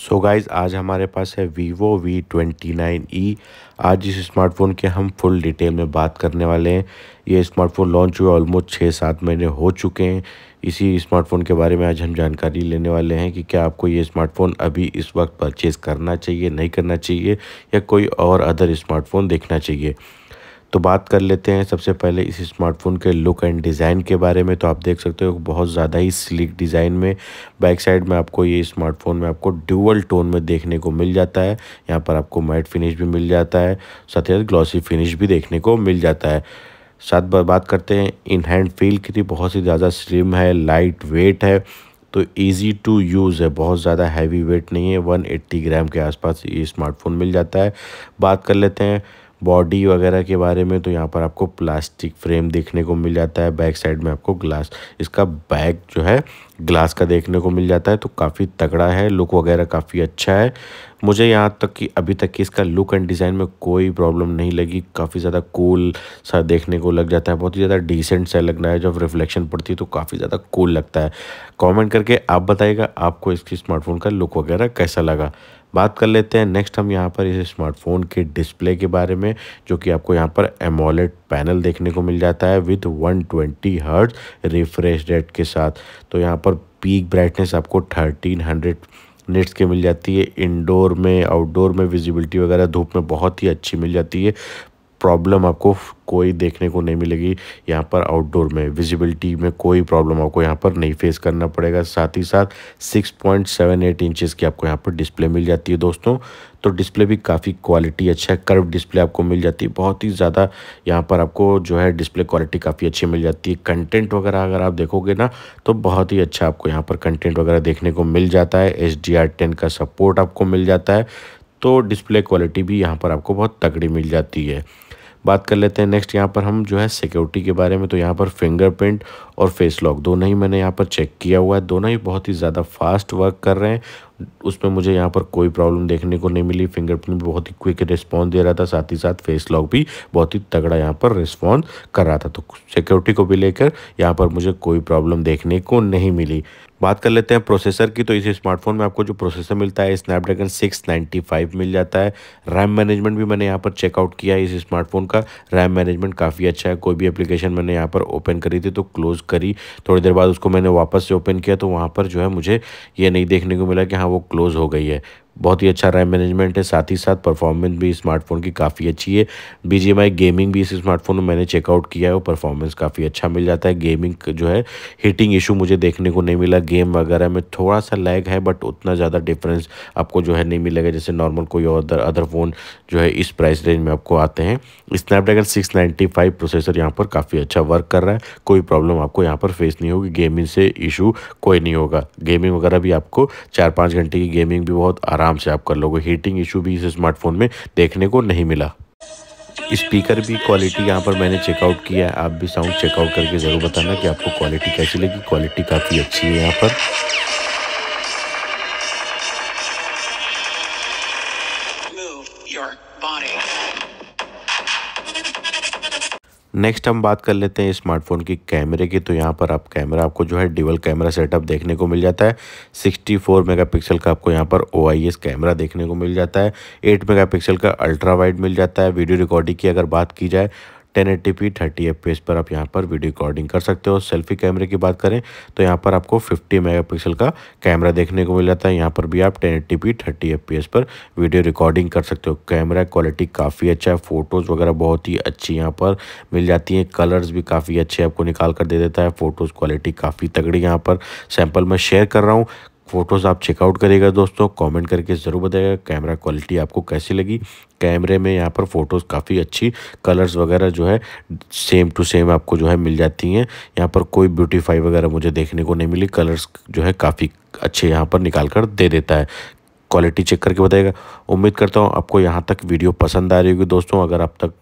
सो so guys आज हमारे पास है Vivo V twenty nine E आज इस स्मार्टफोन के हम फुल डिटेल में बात करने वाले हैं ये स्मार्टफोन लॉन्च हुए ऑलमोस्ट छः सात महीने हो चुके हैं इसी स्मार्टफोन के बारे में आज हम जानकारी लेने वाले हैं कि क्या आपको ये स्मार्टफोन अभी इस वक्त परचेज़ करना चाहिए नहीं करना चाहिए या कोई और अदर स्मार्टफोन देखना चाहिए तो बात कर लेते हैं सबसे पहले इस स्मार्टफोन के लुक एंड डिज़ाइन के बारे में तो आप देख सकते हो बहुत ज़्यादा ही स्लिक डिज़ाइन में बैक साइड में आपको ये स्मार्टफोन में आपको ड्यूअल टोन में देखने को मिल जाता है यहाँ पर आपको मैट फिनिश भी मिल जाता है साथ ही साथ ग्लॉसी फिनिश भी देखने को मिल जाता है साथ बात करते हैं इन हैंड फील की थी बहुत ही ज़्यादा स्लिम है लाइट वेट है तो इजी टू यूज़ है बहुत ज़्यादा हैवी वेट नहीं है 180 ग्राम के आसपास ये स्मार्टफोन मिल जाता है बात कर लेते हैं बॉडी वगैरह के बारे में तो यहाँ पर आपको प्लास्टिक फ्रेम देखने को मिल जाता है बैक साइड में आपको ग्लास इसका बैक जो है ग्लास का देखने को मिल जाता है तो काफ़ी तगड़ा है लुक वगैरह काफ़ी अच्छा है मुझे यहाँ तक कि अभी तक कि इसका लुक एंड डिज़ाइन में कोई प्रॉब्लम नहीं लगी काफ़ी ज़्यादा कूल सा देखने को लग जाता है बहुत ही ज़्यादा डिसेंट सा लग है जब रिफ्लेक्शन पड़ती है तो काफ़ी ज़्यादा कूल लगता है कॉमेंट करके आप बताइएगा आपको इसकी स्मार्टफोन का लुक वगैरह कैसा लगा बात कर लेते हैं नेक्स्ट हम यहाँ पर इस स्मार्टफोन के डिस्प्ले के बारे में जो कि आपको यहाँ पर एमोलेट पैनल देखने को मिल जाता है with 120 twenty hertz refresh rate के साथ तो यहाँ पर पीक ब्राइटनेस आपको 1300 निट्स की मिल जाती है इंडोर में आउटडोर में विजिबिलिटी वगैरह धूप में बहुत ही अच्छी मिल जाती है प्रॉब्लम आपको कोई देखने को नहीं मिलेगी यहाँ पर आउटडोर में विजिबिलिटी में कोई प्रॉब्लम आपको यहाँ पर नहीं फेस करना पड़ेगा साथ ही साथ 6.78 इंचेस की आपको यहाँ पर डिस्प्ले मिल जाती है दोस्तों तो डिस्प्ले भी काफ़ी क्वालिटी अच्छा है कर्व डिस्प्ले आपको मिल जाती है बहुत ही ज़्यादा यहाँ पर आपको जो है डिस्प्ले क्वालिटी काफ़ी अच्छी मिल जाती है कंटेंट वगैरह अगर आप देखोगे ना तो बहुत ही अच्छा आपको यहाँ पर कंटेंट वगैरह देखने को मिल जाता है एच डी आर टेन का सपोर्ट आपको मिल जाता है तो डिस्प्ले क्वालिटी भी यहाँ पर आपको बहुत तगड़ी मिल जाती है बात कर लेते हैं नेक्स्ट यहाँ पर हम जो है सिक्योरिटी के बारे में तो यहाँ पर फिंगरप्रिंट और फेस लॉक दोनों ही मैंने यहाँ पर चेक किया हुआ है दोनों ही बहुत ही ज़्यादा फास्ट वर्क कर रहे हैं उसमें मुझे यहाँ पर कोई प्रॉब्लम देखने को नहीं मिली फिंगरप्रिंट बहुत ही क्विक रिस्पॉन्स दे रहा था साथ ही साथ फेस लॉक भी बहुत ही तगड़ा यहाँ पर रिस्पॉन्स कर रहा था तो सिक्योरिटी को भी लेकर यहाँ पर मुझे कोई प्रॉब्लम देखने को नहीं मिली बात कर लेते हैं प्रोसेसर की तो इस स्मार्टफोन में आपको जो प्रोसेसर मिलता है स्नैपड्रैगन 695 मिल जाता है रैम मैनेजमेंट भी मैंने यहाँ पर चेकआउट किया है इस स्मार्टफोन का रैम मैनेजमेंट काफ़ी अच्छा है कोई भी एप्लीकेशन मैंने यहाँ पर ओपन करी थी तो क्लोज़ करी थोड़ी देर बाद उसको मैंने वापस से ओपन किया तो वहाँ पर जो है मुझे ये नहीं देखने को मिला कि हाँ वो क्लोज़ हो गई है बहुत ही अच्छा रैम मैनेजमेंट है साथ ही साथ परफॉर्मेंस भी स्मार्टफोन की काफ़ी अच्छी है बी गेमिंग भी इस स्मार्टफोन में मैंने चेकआउट किया है और परफॉर्मेंस काफ़ी अच्छा मिल जाता है गेमिंग जो है हीटिंग इशू मुझे देखने को नहीं मिला गेम वगैरह में थोड़ा सा लैग है बट उतना ज़्यादा डिफरेंस आपको जो है नहीं मिलेगा जैसे नॉर्मल कोई और अदर फ़ोन जो है इस प्राइस रेंज में आपको आते हैं स्नैपड्रैगन सिक्स प्रोसेसर यहाँ पर काफ़ी अच्छा वर्क कर रहा है कोई प्रॉब्लम आपको यहाँ पर फेस नहीं होगी गेमिंग से इशू कोई नहीं होगा गेमिंग वगैरह भी आपको चार पाँच घंटे की गेमिंग भी बहुत आराम आराम से आप कर लोगे हीटिंग इशू भी इस स्मार्टफोन में देखने को नहीं मिला स्पीकर भी क्वालिटी यहाँ पर मैंने चेकआउट किया है आप भी साउंड चेकआउट करके ज़रूर बताना कि आपको क्वालिटी कैसी लगी क्वालिटी काफ़ी अच्छी है यहाँ पर नेक्स्ट हम बात कर लेते हैं स्मार्टफोन की कैमरे की तो यहाँ पर आप कैमरा आपको जो है डिबल कैमरा सेटअप देखने को मिल जाता है 64 मेगापिक्सल का आपको यहाँ पर ओ कैमरा देखने को मिल जाता है 8 मेगापिक्सल का अल्ट्रा वाइड मिल जाता है वीडियो रिकॉर्डिंग की अगर बात की जाए ten eighty P thirty F पर आप यहाँ पर वीडियो रिकॉर्डिंग कर सकते हो सेल्फी कैमरे की बात करें तो यहाँ पर आपको फिफ्टी मेगापिक्सल का कैमरा देखने को मिल जाता है यहाँ पर भी आप ten eighty P thirty F पर वीडियो रिकॉर्डिंग कर सकते हो कैमरा क्वालिटी काफ़ी अच्छा है फ़ोटोज़ वगैरह बहुत ही अच्छी यहाँ पर मिल जाती हैं कलर्स भी काफ़ी अच्छे आपको निकाल कर दे देता है फ़ोटोज़ क्वालिटी काफ़ी तगड़ी यहाँ पर सैम्पल मैं शेयर कर रहा हूँ फ़ोटोज़ आप चेकआउट करेगा दोस्तों कमेंट करके ज़रूर बताएगा कैमरा क्वालिटी आपको कैसी लगी कैमरे में यहाँ पर फ़ोटोज़ काफ़ी अच्छी कलर्स वगैरह जो है सेम टू सेम आपको जो है मिल जाती हैं यहाँ पर कोई ब्यूटीफाई वगैरह मुझे देखने को नहीं मिली कलर्स जो है काफ़ी अच्छे यहाँ पर निकाल कर दे देता है क्वालिटी चेक करके बताएगा उम्मीद करता हूँ आपको यहाँ तक वीडियो पसंद आ रही होगी दोस्तों अगर अब तक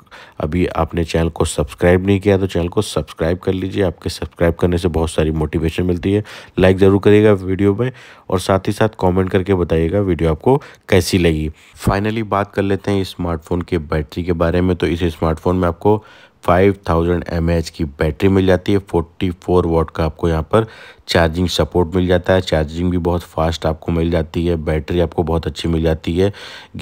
अभी आपने चैनल को सब्सक्राइब नहीं किया तो चैनल को सब्सक्राइब कर लीजिए आपके सब्सक्राइब करने से बहुत सारी मोटिवेशन मिलती है लाइक ज़रूर करिएगा वीडियो में और साथ ही साथ कॉमेंट करके बताइएगा वीडियो आपको कैसी लगी फाइनली बात कर लेते हैं स्मार्टफोन के बैटरी के बारे में तो इस स्मार्टफोन में आपको 5000 mAh की बैटरी मिल जाती है 44 वोट का आपको यहाँ पर चार्जिंग सपोर्ट मिल जाता है चार्जिंग भी बहुत फास्ट आपको मिल जाती है बैटरी आपको बहुत अच्छी मिल जाती है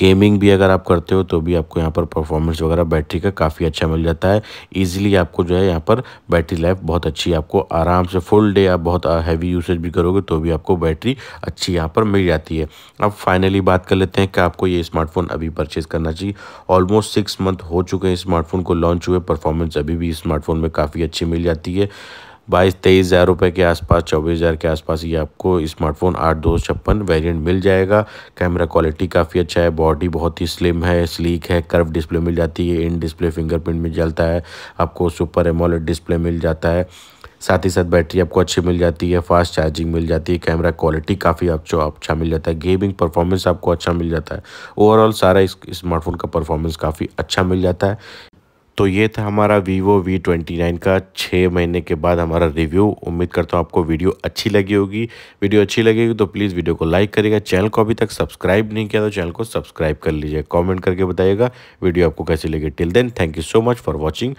गेमिंग भी अगर आप करते हो तो भी आपको यहाँ पर परफॉर्मेंस वगैरह बैटरी का काफ़ी अच्छा मिल जाता है ईजिली आपको जो है यहाँ पर बैटरी लाइफ बहुत अच्छी आपको आराम से फुल डे आप बहुत हैवी यूसेज भी करोगे तो भी आपको बैटरी अच्छी यहाँ पर मिल जाती है अब फाइनली बात कर लेते हैं कि आपको ये स्मार्टफोन अभी परचेज़ करना चाहिए ऑलमोस्ट सिक्स मंथ हो चुके हैं स्मार्टफोन को लॉन्च हुए परफॉर्म परफॉर्मेंस अभी भी स्मार्टफोन में काफ़ी अच्छी मिल जाती है बाईस तेईस हज़ार रुपये के आसपास चौबीस हज़ार के आसपास ये आपको स्मार्टफोन आठ दो छप्पन वेरियंट मिल जाएगा कैमरा क्वालिटी काफ़ी अच्छा है बॉडी बहुत ही स्लिम है स्लीक है कर्व डिस्प्ले मिल जाती है इन डिस्प्ले फिंगरप्रिंट मिल जाता है आपको सुपर एमोलेड डिस्प्ले मिल जाता है साथ ही साथ बैटरी आपको अच्छी मिल जाती है फास्ट चार्जिंग मिल जाती है कैमरा क्वालिटी काफ़ी आपको अच्छा मिल जाता है गेमिंग परफॉर्मेंस आपको अच्छा मिल जाता है ओवरऑल सारा इस स्मार्टफोन का परफॉर्मेंस काफ़ी अच्छा मिल जाता है तो ये था हमारा वीवो वी ट्वेंटी नाइन का छः महीने के बाद हमारा रिव्यू उम्मीद करता हूँ आपको वीडियो अच्छी लगी होगी वीडियो अच्छी लगेगी तो प्लीज़ वीडियो को लाइक करिएगा चैनल को अभी तक सब्सक्राइब नहीं किया तो चैनल को सब्सक्राइब कर लीजिए कॉमेंट करके बताइएगा वीडियो आपको कैसी लगी till then thank you so much for watching